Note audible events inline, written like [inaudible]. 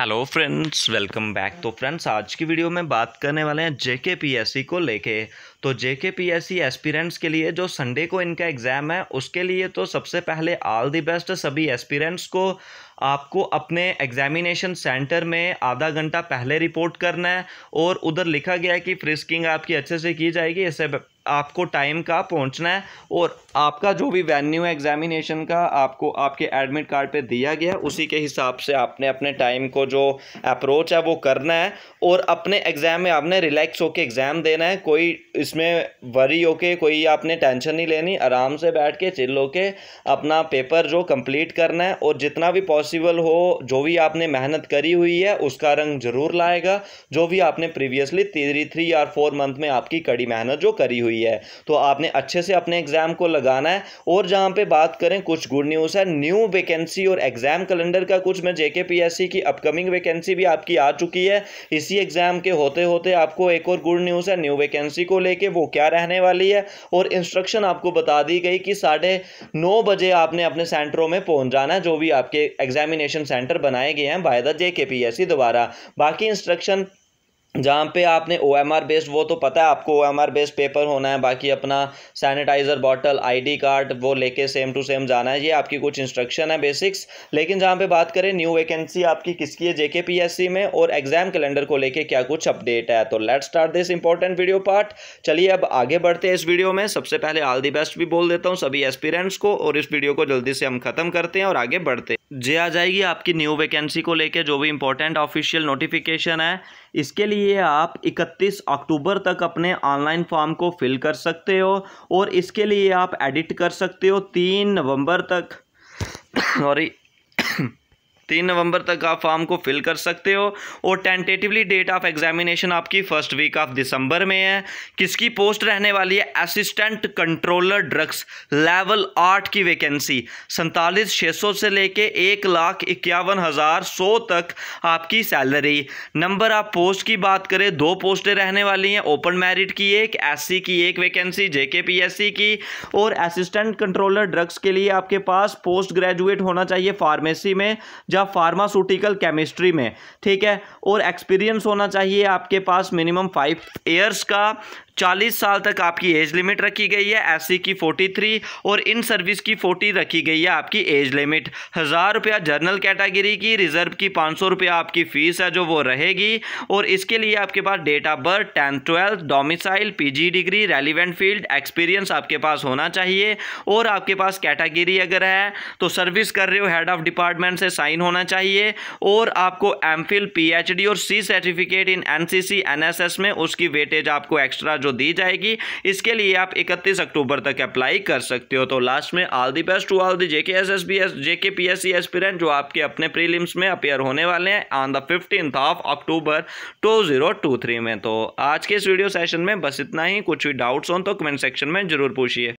hello friends welcome back तो friends आज की वीडियो में बात करने वाले हैं जेके पीएससी को लेके तो जे के पी एस सी एस्पिरेंट्स के लिए जो संडे को इनका एग्ज़ाम है उसके लिए तो सबसे पहले ऑल दी बेस्ट सभी एस्पिरेंट्स को आपको अपने एग्जामिनेशन सेंटर में आधा घंटा पहले रिपोर्ट करना है और उधर लिखा गया है कि फ्रिस्किंग आपकी अच्छे से की जाएगी इससे आपको टाइम का पहुंचना है और आपका जो भी वेन्यू है एग्जामिनेशन का आपको आपके एडमिट कार्ड पे दिया गया है उसी के हिसाब से आपने अपने टाइम को जो अप्रोच है वो करना है और अपने एग्ज़ाम में आपने रिलैक्स होकर एग्ज़ाम देना है कोई इसमें वरी होके कोई आपने टेंशन नहीं लेनी आराम से बैठ के चिल होके अपना पेपर जो कंप्लीट करना है और जितना भी पॉसिबल हो जो भी आपने मेहनत करी हुई है उसका रंग ज़रूर लाएगा जो भी आपने प्रीवियसली थ्री थ्री या फोर मंथ में आपकी कड़ी मेहनत जो करी हुई है तो आपने अच्छे से अपने एग्ज़ाम को लगाना है और जहाँ पर बात करें कुछ गुड न्यूज़ है न्यू वैकेंसी और एग्ज़ाम कैलेंडर का कुछ मैं जेके की अपकमिंग वैकेंसी भी आपकी आ चुकी है इसी एग्ज़ाम के होते होते आपको एक और गुड न्यूज़ है न्यू वैकेंसी को लेकर कि वो क्या रहने वाली है और इंस्ट्रक्शन आपको बता दी गई कि साढ़े नौ बजे आपने अपने सेंटरों में पहुंच जाना है जो भी आपके एग्जामिनेशन सेंटर बनाए गए हैं बाय द जे के पी एस सी दोबारा बाकी इंस्ट्रक्शन जहाँ पे आपने ओ एम आर बेस्ड वो तो पता है आपको O M R based paper होना है बाकी अपना सैनिटाइज़र बॉटल आईडी कार्ड वो लेके सेम टू सेम जाना है ये आपकी कुछ इंस्ट्रक्शन है बेसिक्स लेकिन जहाँ पे बात करें न्यू वैकेंसी आपकी किसकी है जेके पीएससी में और एग्जाम कैलेंडर को लेके क्या कुछ अपडेट है तो let start this important video part चलिए अब आगे बढ़ते हैं इस वीडियो में सबसे पहले ऑल दी बेस्ट भी बोल देता हूँ सभी एस्पिरेंट्स को और इस वीडियो को जल्दी से हम ख़त्म करते हैं और आगे बढ़ते हैं जे आ जाएगी आपकी न्यू वैकेंसी को लेके जो भी इम्पोर्टेंट ऑफिशियल नोटिफिकेशन है इसके लिए आप 31 अक्टूबर तक अपने ऑनलाइन फॉर्म को फिल कर सकते हो और इसके लिए आप एडिट कर सकते हो तीन नवंबर तक सॉरी [coughs] तीन नवंबर तक आप फॉर्म को फिल कर सकते हो और टेंटेटिवली डेट ऑफ एग्जामिनेशन आपकी फर्स्ट वीक ऑफ दिसंबर में है किसकी पोस्ट रहने वाली है असिस्टेंट कंट्रोलर ड्रग्स लेवल आठ की वैकेंसी सैंतालीस छः सौ से लेके एक लाख इक्यावन हज़ार सौ तक आपकी सैलरी नंबर आप पोस्ट की बात करें दो पोस्टें रहने वाली हैं ओपन मैरिट की एक एस की एक वैकेंसी जेकेपीएससी की और असिस्टेंट कंट्रोलर ड्रग्स के लिए आपके पास पोस्ट ग्रेजुएट होना चाहिए फार्मेसी में जहाँ या फार्मास्यूटिकल केमिस्ट्री में ठीक है और एक्सपीरियंस होना चाहिए आपके पास मिनिमम फाइव ईयर्स का चालीस साल तक आपकी एज लिमिट रखी गई है एस की थ्री और इन सर्विस की फोर्टी रखी गई है आपकी एज लिमिट हज़ार रुपया जर्नल कैटेगरी की रिजर्व की पाँच सौ रुपया आपकी फ़ीस है जो वो रहेगी और इसके लिए आपके पास date of birth tenth twelfth domicile P degree relevant field experience आपके पास होना चाहिए और आपके पास कैटेगरी अगर है तो सर्विस कर रहे हो हेड ऑफ डिपार्टमेंट से साइन होना चाहिए और आपको M Phil P H D और C certificate in N C C N S S में उसकी वेटेज आपको एक्स्ट्रा जो जो दी जाएगी इसके लिए आप इकतीस अक्टूबर तक अप्लाई कर सकते हो तो लास्ट में all the best to all the JK S S B S JK P S C aspirant जो आपके अपने प्रीलिम्स में अपेयर होने वाले हैं on the fifteenth of October two zero two three में तो आज के इस वीडियो सेशन में बस इतना ही कुछ भी डाउट्स हो तो कमेंट सेक्शन में जरूर पूछिए